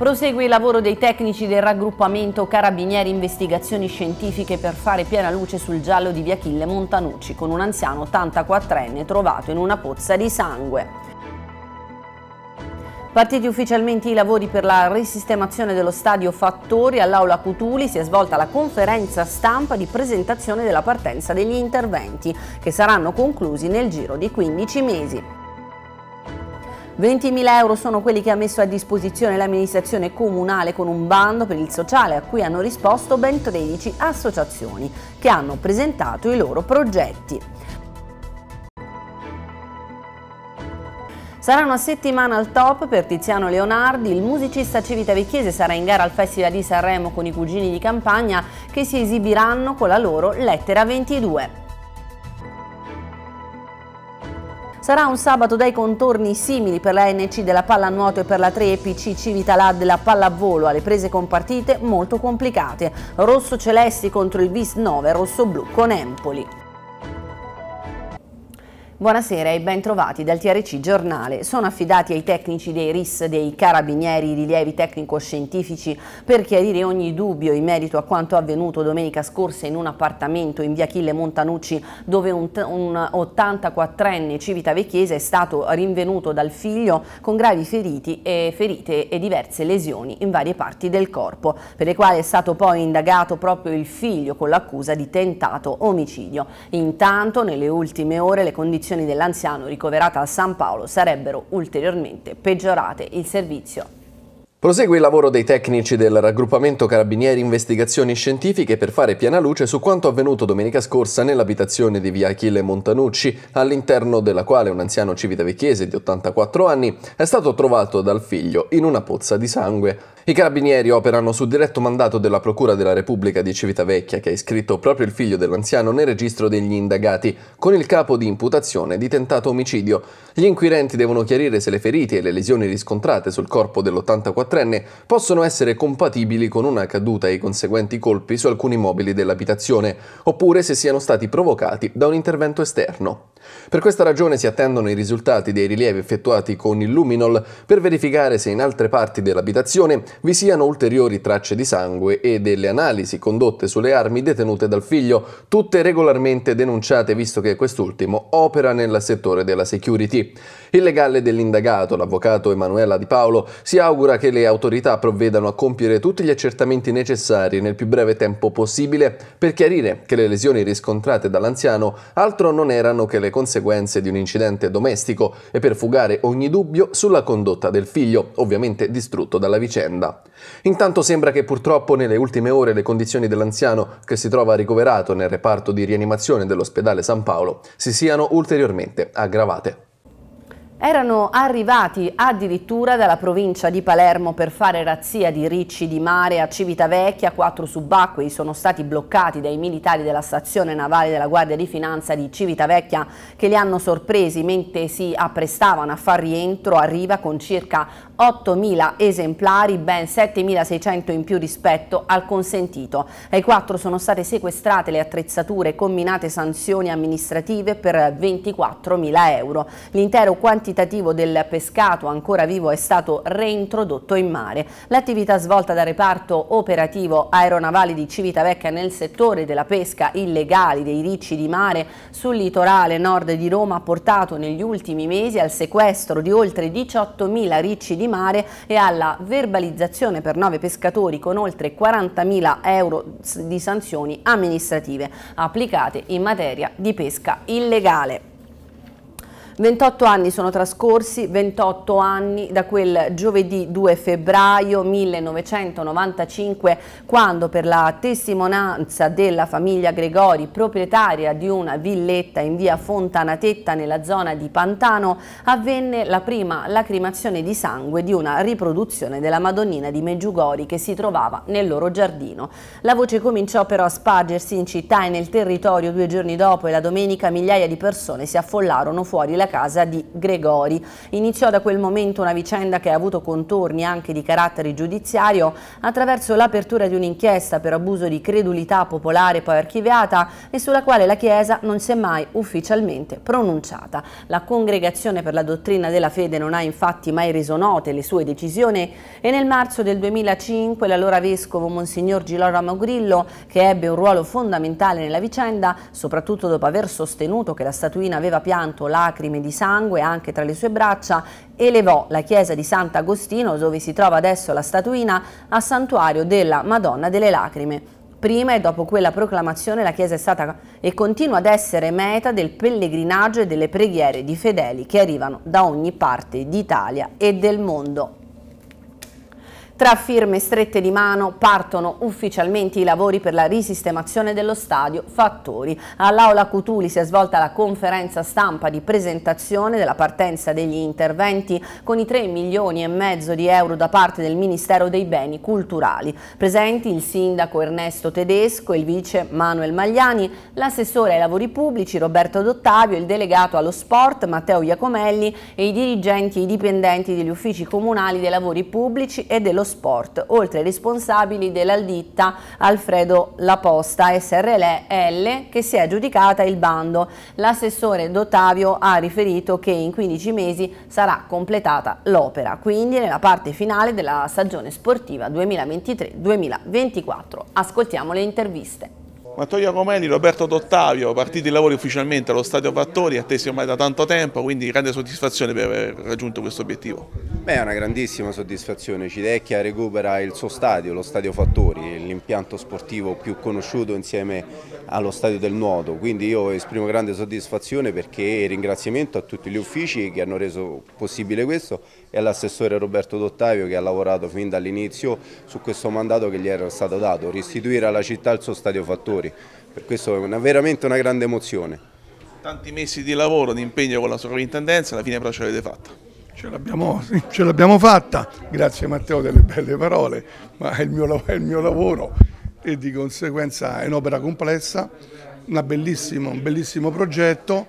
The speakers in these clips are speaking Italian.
Prosegue il lavoro dei tecnici del raggruppamento Carabinieri Investigazioni Scientifiche per fare piena luce sul giallo di via Chille Montanucci con un anziano 84enne trovato in una pozza di sangue. Partiti ufficialmente i lavori per la risistemazione dello stadio Fattori all'Aula Cutuli si è svolta la conferenza stampa di presentazione della partenza degli interventi che saranno conclusi nel giro di 15 mesi. 20.000 euro sono quelli che ha messo a disposizione l'amministrazione comunale con un bando per il sociale a cui hanno risposto ben 13 associazioni che hanno presentato i loro progetti. Sarà una settimana al top per Tiziano Leonardi, il musicista civitavecchiese sarà in gara al Festival di Sanremo con i cugini di campagna che si esibiranno con la loro Lettera 22. Sarà un sabato dai contorni simili per la NC della pallanuoto e per la 3EPC Civitalà della pallavolo, alle prese con partite molto complicate. Rosso Celesti contro il Vis 9, rosso blu con Empoli. Buonasera e bentrovati dal TRC Giornale. Sono affidati ai tecnici dei RIS dei Carabinieri i rilievi tecnico-scientifici per chiarire ogni dubbio in merito a quanto avvenuto domenica scorsa in un appartamento in via Chille Montanucci dove un, un 84enne civitavecchiese è stato rinvenuto dal figlio con gravi feriti e ferite e diverse lesioni in varie parti del corpo, per le quali è stato poi indagato proprio il figlio con l'accusa di tentato omicidio. Intanto nelle ultime ore le condizioni condizioni dell'anziano ricoverata a San Paolo sarebbero ulteriormente peggiorate. Il servizio Prosegue il lavoro dei tecnici del raggruppamento Carabinieri Investigazioni Scientifiche per fare piena luce su quanto avvenuto domenica scorsa nell'abitazione di via Achille Montanucci, all'interno della quale un anziano civitavecchiese di 84 anni è stato trovato dal figlio in una pozza di sangue. I carabinieri operano su diretto mandato della Procura della Repubblica di Civitavecchia, che ha iscritto proprio il figlio dell'anziano nel registro degli indagati, con il capo di imputazione di tentato omicidio. Gli inquirenti devono chiarire se le ferite e le lesioni riscontrate sul corpo dell'84 24enne possono essere compatibili con una caduta e i conseguenti colpi su alcuni mobili dell'abitazione, oppure se siano stati provocati da un intervento esterno. Per questa ragione si attendono i risultati dei rilievi effettuati con il luminol per verificare se in altre parti dell'abitazione vi siano ulteriori tracce di sangue e delle analisi condotte sulle armi detenute dal figlio, tutte regolarmente denunciate visto che quest'ultimo opera nel settore della security. Il legale dell'indagato, l'avvocato Emanuela Di Paolo, si augura che le autorità provvedano a compiere tutti gli accertamenti necessari nel più breve tempo possibile per chiarire che le lesioni riscontrate dall'anziano altro non erano che le le conseguenze di un incidente domestico e per fugare ogni dubbio sulla condotta del figlio, ovviamente distrutto dalla vicenda. Intanto sembra che purtroppo nelle ultime ore le condizioni dell'anziano, che si trova ricoverato nel reparto di rianimazione dell'ospedale San Paolo, si siano ulteriormente aggravate erano arrivati addirittura dalla provincia di Palermo per fare razzia di ricci di mare a Civitavecchia. Quattro subacquei sono stati bloccati dai militari della stazione navale della Guardia di Finanza di Civitavecchia che li hanno sorpresi mentre si apprestavano a far rientro a riva con circa 8.000 esemplari, ben 7.600 in più rispetto al consentito. Ai quattro sono state sequestrate le attrezzature e combinate sanzioni amministrative per 24.000 euro. L'intero quantitativo quantitativo del pescato ancora vivo è stato reintrodotto in mare. L'attività svolta dal reparto operativo aeronavale di Civitavecchia nel settore della pesca illegale dei ricci di mare sul litorale nord di Roma ha portato negli ultimi mesi al sequestro di oltre 18.000 ricci di mare e alla verbalizzazione per 9 pescatori con oltre 40.000 euro di sanzioni amministrative applicate in materia di pesca illegale. 28 anni sono trascorsi, 28 anni da quel giovedì 2 febbraio 1995, quando per la testimonianza della famiglia Gregori, proprietaria di una villetta in via Fontanatetta nella zona di Pantano, avvenne la prima lacrimazione di sangue di una riproduzione della Madonnina di Meggiugori che si trovava nel loro giardino. La voce cominciò però a spargersi in città e nel territorio due giorni dopo e la domenica migliaia di persone si affollarono fuori la casa di Gregori. Iniziò da quel momento una vicenda che ha avuto contorni anche di carattere giudiziario attraverso l'apertura di un'inchiesta per abuso di credulità popolare poi archiviata e sulla quale la Chiesa non si è mai ufficialmente pronunciata. La Congregazione per la Dottrina della Fede non ha infatti mai reso note le sue decisioni e nel marzo del 2005 l'allora vescovo Monsignor Giloramo Grillo, che ebbe un ruolo fondamentale nella vicenda, soprattutto dopo aver sostenuto che la statuina aveva pianto lacrime di sangue anche tra le sue braccia, elevò la chiesa di Sant'Agostino, dove si trova adesso la statuina, a santuario della Madonna delle Lacrime. Prima e dopo quella proclamazione la chiesa è stata e continua ad essere meta del pellegrinaggio e delle preghiere di fedeli che arrivano da ogni parte d'Italia e del mondo. Tra firme strette di mano partono ufficialmente i lavori per la risistemazione dello stadio Fattori. All'Aula Cutuli si è svolta la conferenza stampa di presentazione della partenza degli interventi con i 3 milioni e mezzo di euro da parte del Ministero dei Beni Culturali. Presenti il sindaco Ernesto Tedesco, il vice Manuel Magliani, l'assessore ai lavori pubblici Roberto Dottavio, il delegato allo sport Matteo Iacomelli e i dirigenti e i dipendenti degli uffici comunali dei lavori pubblici e dello sport, oltre ai responsabili della ditta Alfredo Laposta SRL che si è aggiudicata il bando. L'assessore D'Ottavio ha riferito che in 15 mesi sarà completata l'opera, quindi nella parte finale della stagione sportiva 2023-2024. Ascoltiamo le interviste. Antonio Comeni, Roberto D'Ottavio, partiti i lavori ufficialmente allo Stadio Vattori, attesi ormai da tanto tempo, quindi grande soddisfazione per aver raggiunto questo obiettivo. Beh, è una grandissima soddisfazione. Cidecchia recupera il suo stadio, lo Stadio Fattori, l'impianto sportivo più conosciuto insieme allo Stadio del Nuoto. Quindi io esprimo grande soddisfazione perché ringraziamento a tutti gli uffici che hanno reso possibile questo e all'assessore Roberto Dottavio che ha lavorato fin dall'inizio su questo mandato che gli era stato dato, restituire alla città il suo Stadio Fattori. Per questo è una, veramente una grande emozione. Tanti mesi di lavoro, di impegno con la sovrintendenza, alla fine però ce l'avete fatta. Ce l'abbiamo, ce l'abbiamo, fatta, grazie Matteo delle belle parole, ma è il, mio, è il mio, lavoro e di conseguenza è un'opera complessa, bellissima, un bellissimo progetto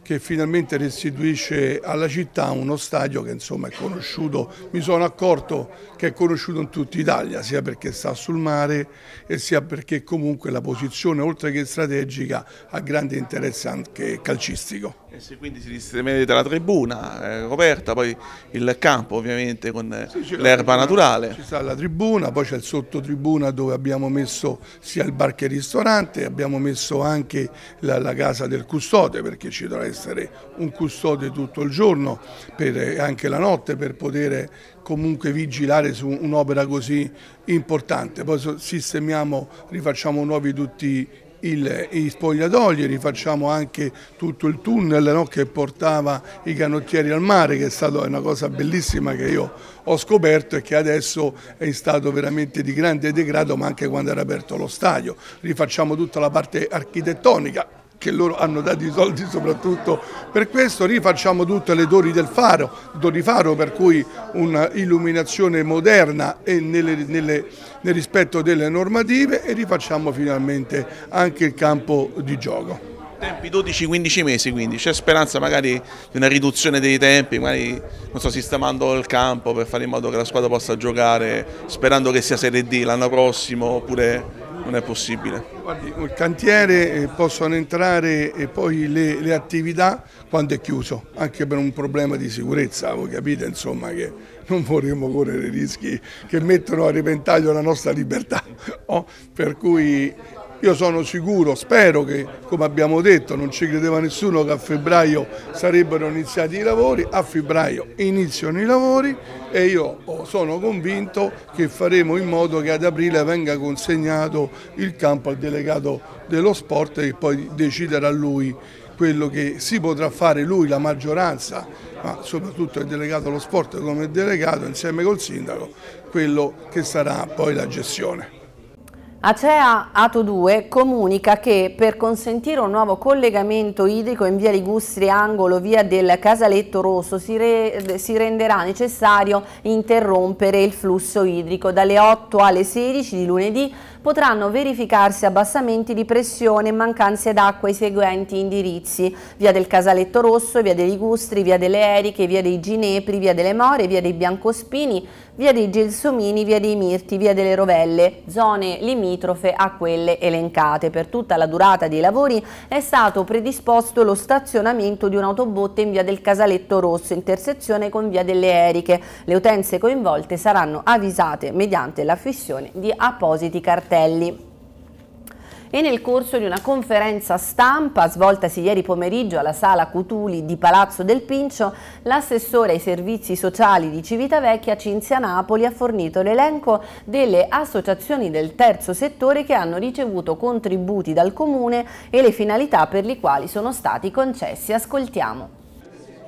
che finalmente restituisce alla città uno stadio che insomma è conosciuto, mi sono accorto che è conosciuto in tutta Italia, sia perché sta sul mare e sia perché comunque la posizione oltre che strategica ha grande interesse anche calcistico. E eh se quindi si distremedita la tribuna, coperta, eh, poi il campo ovviamente con eh, sì, l'erba naturale. Ci sta la tribuna, poi c'è il sottotribuna dove abbiamo messo sia il bar che il ristorante, abbiamo messo anche la, la casa del custode perché ci dovrà essere un custode tutto il giorno, e anche la notte per poter comunque vigilare su un'opera così importante. Poi sistemiamo, rifacciamo nuovi tutti il, gli spogliatoi, rifacciamo anche tutto il tunnel no, che portava i canottieri al mare, che è stata una cosa bellissima che io ho scoperto e che adesso è stato veramente di grande degrado, ma anche quando era aperto lo stadio. Rifacciamo tutta la parte architettonica che loro hanno dato i soldi soprattutto per questo, rifacciamo tutte le torri del faro, torri faro per cui un'illuminazione moderna e nelle, nelle, nel rispetto delle normative e rifacciamo finalmente anche il campo di gioco. Tempi 12-15 mesi quindi, c'è speranza magari di una riduzione dei tempi, magari non so, sistemando il campo per fare in modo che la squadra possa giocare sperando che sia Serie D l'anno prossimo oppure non è possibile. Guardi, il cantiere eh, possono entrare e eh, poi le, le, attività quando è chiuso, anche per un problema di sicurezza, voi capite insomma che non vorremmo correre rischi che mettono a repentaglio la nostra libertà, no? Oh, per cui io sono sicuro, spero che, come abbiamo detto, non ci credeva nessuno che a febbraio sarebbero iniziati i lavori, a febbraio iniziano i lavori e io sono convinto che faremo in modo che ad aprile venga consegnato il campo al delegato dello sport e poi deciderà lui quello che si potrà fare lui, la maggioranza, ma soprattutto il delegato allo sport come delegato insieme col sindaco, quello che sarà poi la gestione. Acea Ato 2 comunica che per consentire un nuovo collegamento idrico in via Ligustri angolo via del Casaletto Rosso si, re, si, renderà necessario interrompere il flusso idrico dalle 8 alle 16 di lunedì potranno verificarsi abbassamenti di pressione e mancanze d'acqua ai seguenti indirizzi. Via del Casaletto Rosso, via dei Ligustri, via delle Eriche, via dei Ginepri, via delle More, via dei Biancospini, via dei Gelsomini, via dei Mirti, via delle Rovelle, zone limitrofe a quelle elencate. Per tutta la durata dei lavori è stato predisposto lo stazionamento di un'autobotte in via del Casaletto Rosso, intersezione con via delle Eriche. Le utenze coinvolte saranno avvisate mediante la fissione di appositi cartelli. Castelli e nel corso di una conferenza stampa svoltasi ieri pomeriggio alla sala Cutuli di Palazzo del Pincio, l'assessore ai servizi sociali di Civitavecchia Cinzia Napoli ha fornito l'elenco delle associazioni del terzo settore che hanno ricevuto contributi dal comune e le finalità per le quali sono stati concessi. Ascoltiamo.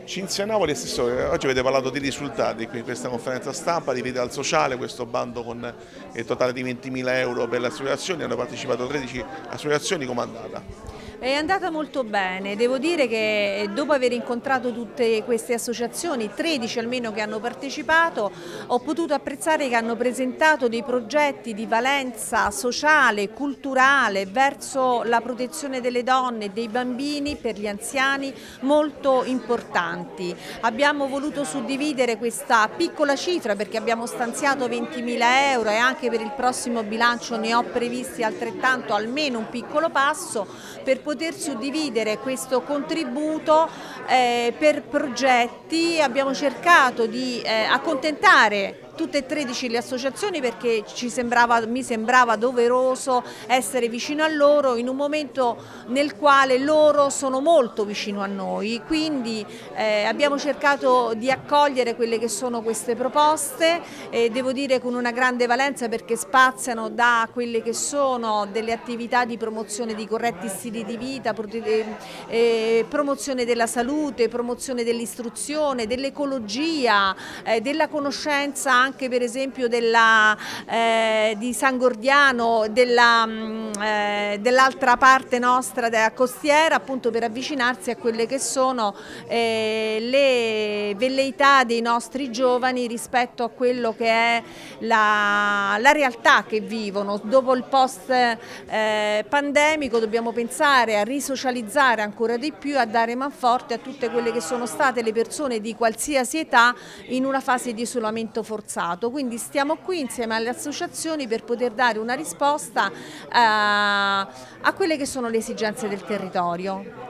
Cinzia Napoli, assessore, eh, oggi avete parlato di risultati qui in questa conferenza stampa, di vita al sociale, questo bando con eh, il totale di 20.000 euro per le associazioni, hanno partecipato 13 associazioni comandata. È andata molto bene, devo dire che eh, dopo aver incontrato tutte queste associazioni, 13 almeno che hanno partecipato, ho potuto apprezzare che hanno presentato dei progetti di valenza sociale, culturale, verso la protezione delle donne, dei bambini, per gli anziani, molto importanti. Abbiamo voluto suddividere questa piccola cifra perché abbiamo stanziato 20.000 euro e anche per il prossimo bilancio ne ho previsti altrettanto, almeno un piccolo passo, per poter suddividere questo contributo eh, per progetti, abbiamo cercato di eh, accontentare tutte e 13 le associazioni perché sembrava, mi sembrava doveroso essere vicino a loro in un momento nel quale loro sono molto vicino a noi, quindi eh, abbiamo cercato di accogliere quelle che sono queste proposte, eh, devo dire con una grande valenza perché spaziano da quelle che sono delle attività di promozione di corretti stili di vita, eh, eh, promozione della salute, promozione dell'istruzione, dell'ecologia, eh, della conoscenza anche per esempio della, eh, di San Gordiano, mm, eh, dell'altra eh, dell parte nostra della costiera, appunto per avvicinarsi a quelle che sono eh, le velleità dei nostri giovani rispetto a quello che è la, la realtà che vivono. Dopo il post eh, pandemico dobbiamo pensare a risocializzare ancora di più, a dare manforte a tutte quelle che sono state le persone di qualsiasi età in una fase di isolamento forzato passato, quindi stiamo qui insieme alle associazioni per poter dare una risposta eh, a quelle che sono le esigenze del territorio.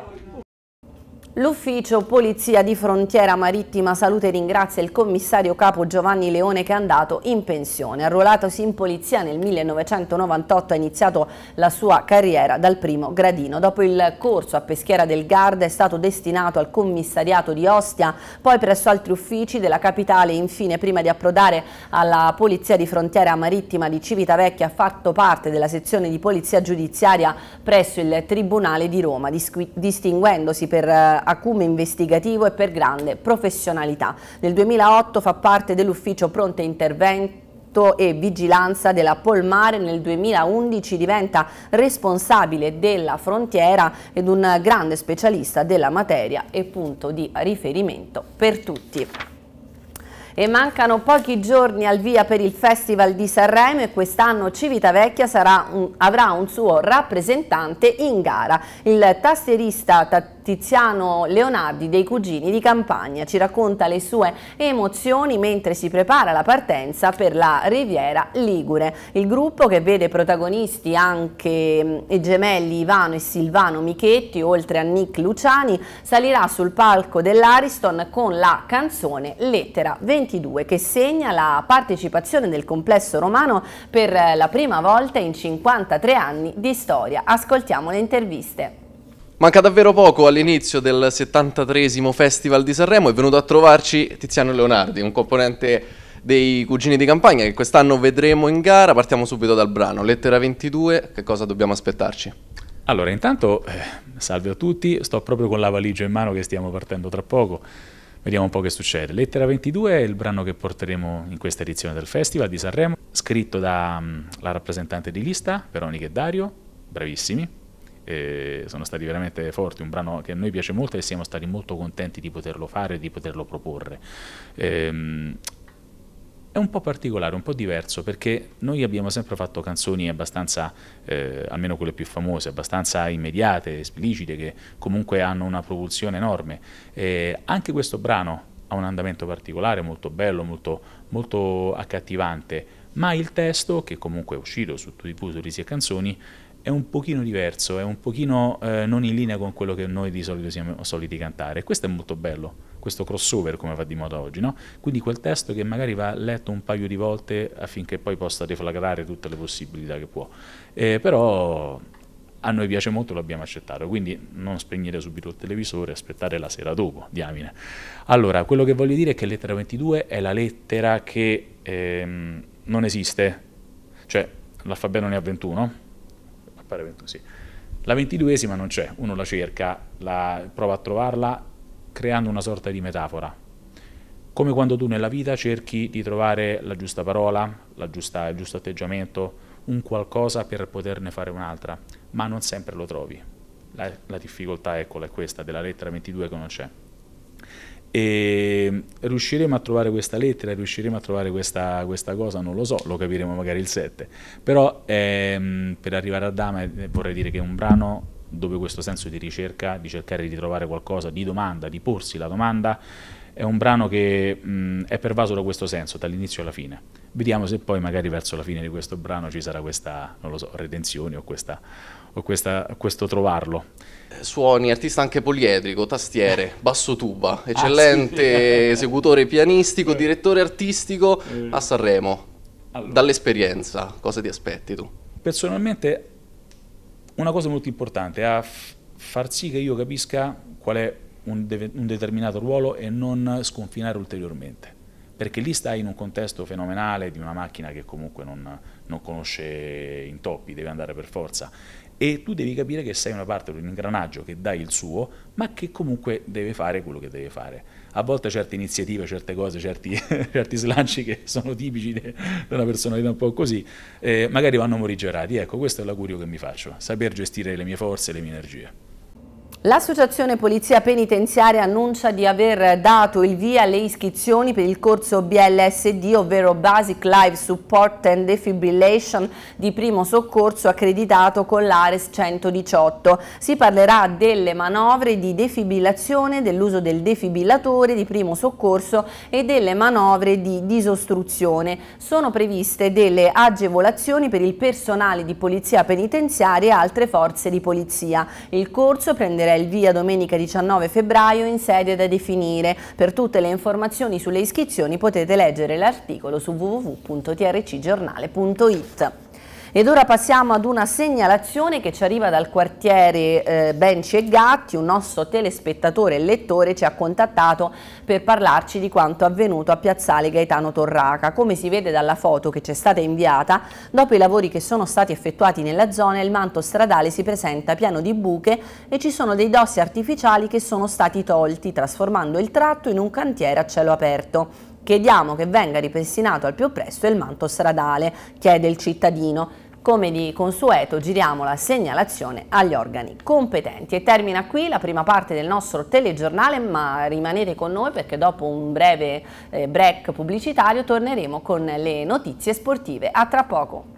L'ufficio Polizia di Frontiera Marittima Salute ringrazia il commissario capo Giovanni Leone che è andato in pensione. Arruolatosi in polizia nel 1998 ha iniziato la sua carriera dal primo gradino. Dopo il corso a Peschiera del Garda è stato destinato al commissariato di Ostia, poi presso altri uffici della capitale e infine prima di approdare alla Polizia di Frontiera Marittima di Civitavecchia ha fatto parte della sezione di polizia giudiziaria presso il Tribunale di Roma, distinguendosi per eh, acume investigativo e per grande professionalità. Nel 2008 fa parte dell'ufficio Pronte Intervento e vigilanza della Polmare nel 2011 diventa responsabile della frontiera ed un grande specialista della materia e punto di riferimento per tutti. E mancano pochi giorni al via per il Festival di Sanremo e quest'anno Civitavecchia un, avrà un suo rappresentante in gara. Il tastierista Tattino Tiziano Leonardi dei Cugini di Campagna. Ci racconta le sue emozioni mentre si prepara la partenza per la Riviera Ligure. Il gruppo che vede protagonisti anche i gemelli Ivano e Silvano Michetti, oltre a Nick Luciani, salirà sul palco dell'Ariston con la canzone Lettera 22 che segna la partecipazione del complesso romano per la prima volta in 53 anni di storia. Ascoltiamo le interviste. Manca davvero poco all'inizio del 73 Festival di Sanremo, è venuto a trovarci Tiziano Leonardi, un componente dei Cugini di Campagna che quest'anno vedremo in gara. Partiamo subito dal brano, Lettera 22, che cosa dobbiamo aspettarci? Allora, intanto, eh, salve a tutti, sto proprio con la valigia in mano che stiamo partendo tra poco, vediamo un po' che succede. Lettera 22 è il brano che porteremo in questa edizione del Festival di Sanremo, scritto dalla mm, rappresentante di lista, Veronica e Dario, bravissimi, eh, sono stati veramente forti, un brano che a noi piace molto e siamo stati molto contenti di poterlo fare, e di poterlo proporre. Ehm, è un po' particolare, un po' diverso, perché noi abbiamo sempre fatto canzoni abbastanza, eh, almeno quelle più famose, abbastanza immediate, esplicite, che comunque hanno una propulsione enorme. E anche questo brano ha un andamento particolare, molto bello, molto, molto accattivante, ma il testo, che comunque è uscito su Tutti i Pusoli e Canzoni, è un pochino diverso, è un pochino eh, non in linea con quello che noi di solito siamo soliti cantare. Questo è molto bello, questo crossover come va di moda oggi, no? Quindi quel testo che magari va letto un paio di volte affinché poi possa deflagrare tutte le possibilità che può. Eh, però a noi piace molto, l'abbiamo accettato, quindi non spegnere subito il televisore, aspettare la sera dopo, diamine. Allora, quello che voglio dire è che lettera 22 è la lettera che ehm, non esiste, cioè l'alfabeto ne ha 21, pare 21, sì. La ventiduesima non c'è, uno la cerca, la, prova a trovarla creando una sorta di metafora. Come quando tu nella vita cerchi di trovare la giusta parola, la giusta, il giusto atteggiamento, un qualcosa per poterne fare un'altra, ma non sempre lo trovi. La, la difficoltà, eccola, è questa, della lettera 22 che non c'è e riusciremo a trovare questa lettera, riusciremo a trovare questa, questa cosa, non lo so, lo capiremo magari il 7, però ehm, per arrivare a Dama eh, vorrei dire che è un brano dove questo senso di ricerca, di cercare di trovare qualcosa, di domanda, di porsi la domanda, è un brano che mh, è pervaso da questo senso, dall'inizio alla fine. Vediamo se poi magari verso la fine di questo brano ci sarà questa, non lo so, redenzione o, questa, o questa, questo trovarlo suoni, artista anche poliedrico, tastiere, basso tuba, eccellente ah, sì. esecutore pianistico, eh. direttore artistico eh. a Sanremo. Allora. Dall'esperienza, cosa ti aspetti tu? Personalmente una cosa molto importante è far sì che io capisca qual è un, de un determinato ruolo e non sconfinare ulteriormente perché lì stai in un contesto fenomenale di una macchina che comunque non, non conosce intoppi, deve andare per forza e tu devi capire che sei una parte di un ingranaggio che dà il suo, ma che comunque deve fare quello che deve fare. A volte certe iniziative, certe cose, certi, certi slanci che sono tipici di una personalità un po' così, eh, magari vanno morigerati. Ecco, questo è l'augurio che mi faccio, saper gestire le mie forze e le mie energie. L'associazione Polizia Penitenziaria annuncia di aver dato il via alle iscrizioni per il corso BLSD, ovvero Basic Life Support and Defibrillation di primo soccorso accreditato con l'Ares 118. Si parlerà delle manovre di defibrillazione, dell'uso del defibrillatore di primo soccorso e delle manovre di disostruzione. Sono previste delle agevolazioni per il personale di Polizia Penitenziaria e altre forze di polizia. Il corso prenderà prenderà il via domenica 19 febbraio in sede da definire. Per tutte le informazioni sulle iscrizioni potete leggere l'articolo su www.trcgiornale.it. Ed ora passiamo ad una segnalazione che ci arriva dal quartiere eh, Benci e Gatti, un nostro telespettatore e lettore ci ha contattato per parlarci di quanto avvenuto a Piazzale Gaetano Torraca. Come si vede dalla foto che ci è stata inviata, dopo i lavori che sono stati effettuati nella zona, il manto stradale si presenta pieno di buche e ci sono dei dossi artificiali che sono stati tolti, trasformando il tratto in un cantiere a cielo aperto. Chiediamo che venga ripristinato al più presto il manto stradale, chiede il cittadino. Come di consueto giriamo la segnalazione agli organi competenti. E termina qui la prima parte del nostro telegiornale, ma rimanete con noi perché dopo un breve eh, break pubblicitario torneremo con le notizie sportive. A tra poco.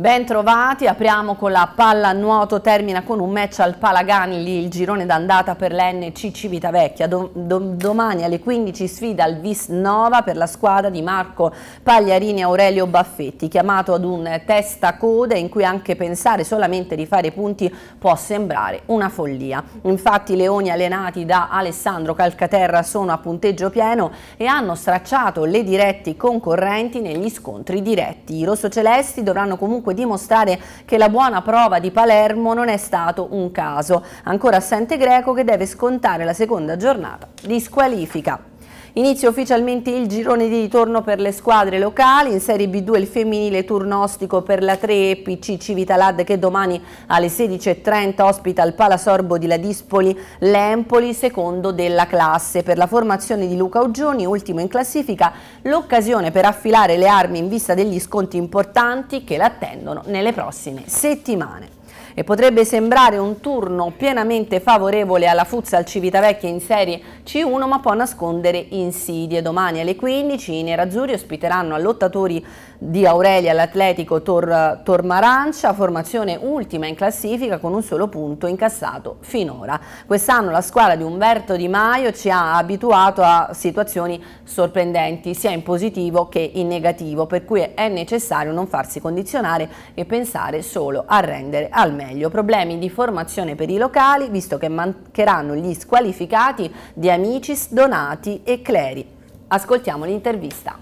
Ben trovati, apriamo con la palla nuoto, termina con un match al Palagani, il girone d'andata per l'NC Civitavecchia. Do, do, domani alle 15 sfida al Visnova per la squadra di Marco Pagliarini e Aurelio Baffetti, chiamato ad un testa-code in cui anche pensare solamente di fare punti può sembrare una follia. Infatti i leoni allenati da Alessandro Calcaterra sono a punteggio pieno e hanno stracciato le diretti concorrenti negli scontri diretti. I rossocelesti dovranno comunque comunque dimostrare che la buona prova di Palermo non è stato un caso. Ancora assente Greco che deve scontare la seconda giornata di squalifica. Inizia ufficialmente il girone di ritorno per le squadre locali, in Serie B2 il femminile turno ostico per la 3 PC Civitalad che domani alle 16.30 ospita il Palasorbo di Ladispoli l'Empoli, secondo della classe. Per la formazione di Luca Uggioni, ultimo in classifica, l'occasione per affilare le armi in vista degli sconti importanti che l'attendono nelle prossime settimane e potrebbe sembrare un turno pienamente favorevole alla Fuzza al Civitavecchia in Serie C1 ma può nascondere insidie. Domani alle 15 i nerazzurri ospiteranno allottatori di Aurelia l'Atletico Tor Tormarancia, formazione ultima in classifica con un solo punto incassato finora. Quest'anno la squadra di Umberto Di Maio ci ha abituato a situazioni sorprendenti sia in positivo che in negativo per cui è necessario non farsi condizionare e pensare solo a rendere al meglio meglio, problemi di formazione per i locali, visto che mancheranno gli squalificati di Amicis, Donati e Cleri. Ascoltiamo l'intervista.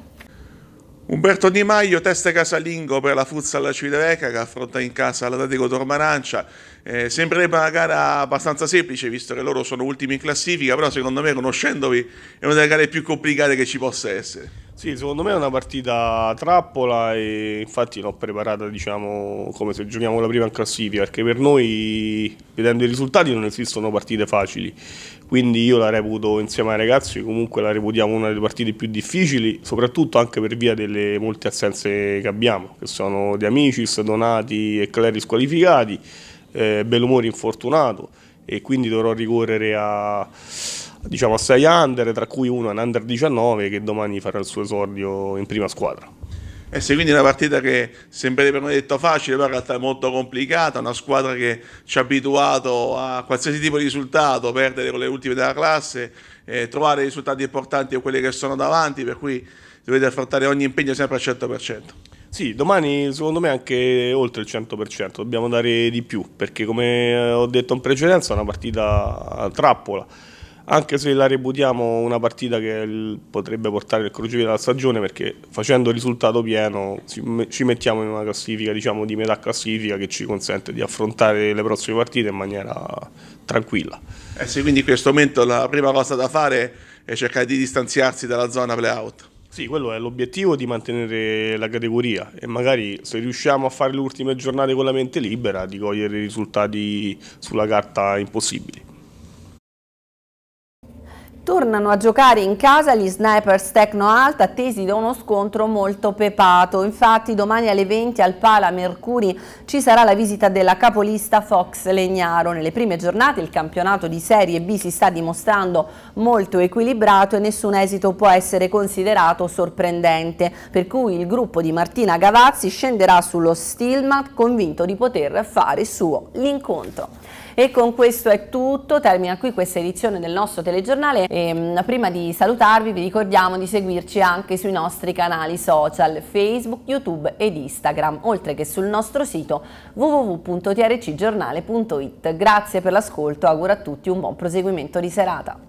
Umberto Di Maio, testa casalingo per la Futsal Civilereca che affronta in casa l'Atletico Tormanancia eh, sembrerebbe una gara abbastanza semplice visto che loro sono ultimi in classifica, però secondo me conoscendovi è una delle gare più complicate che ci possa essere. Sì, secondo me è una partita trappola e infatti l'ho preparata diciamo come se giochiamo la prima in classifica perché per noi vedendo i risultati non esistono partite facili quindi io la reputo insieme ai ragazzi comunque la reputiamo una delle partite più difficili soprattutto anche per via delle molte assenze che abbiamo che sono di Amicis, Donati e Clary squalificati eh, Bellumori infortunato e quindi dovrò ricorrere a, diciamo, a 6 under, tra cui uno un under 19 che domani farà il suo esordio in prima squadra. E eh se quindi una partita che sembrerebbe come detto facile, però in realtà è molto complicata, una squadra che ci ha abituato a qualsiasi tipo di risultato, perdere con le ultime della classe, eh, trovare risultati importanti o quelli che sono davanti, per cui dovete affrontare ogni impegno sempre al 100%. Sì, domani secondo me anche oltre il 100%, dobbiamo dare di più, perché come eh, ho detto in precedenza è una partita a trappola, anche se la reputiamo una partita che potrebbe portare il crocevia alla stagione, perché facendo il risultato pieno ci mettiamo in una classifica diciamo, di metà classifica che ci consente di affrontare le prossime partite in maniera tranquilla. Eh sì, quindi in questo momento la prima cosa da fare è cercare di distanziarsi dalla zona playout. Sì, quello è l'obiettivo di mantenere la categoria e magari se riusciamo a fare le ultime giornate con la mente libera di cogliere risultati sulla carta impossibili. Tornano a giocare in casa gli snipers Tecno Alta attesi da uno scontro molto pepato. Infatti domani alle 20 al Pala Mercuri ci sarà la visita della capolista Fox Legnaro. Nelle prime giornate il campionato di Serie B si sta dimostrando molto equilibrato e nessun esito può essere considerato sorprendente. Per cui il gruppo di Martina Gavazzi scenderà sullo Stilma convinto di poter fare suo l'incontro. E con questo è tutto, termina qui questa edizione del nostro telegiornale. E, ehm, prima di salutarvi vi ricordiamo di seguirci anche sui nostri canali social Facebook, YouTube ed Instagram, oltre che sul nostro sito www.trcgiornale.it. Grazie per l'ascolto, auguro a tutti un buon proseguimento di serata.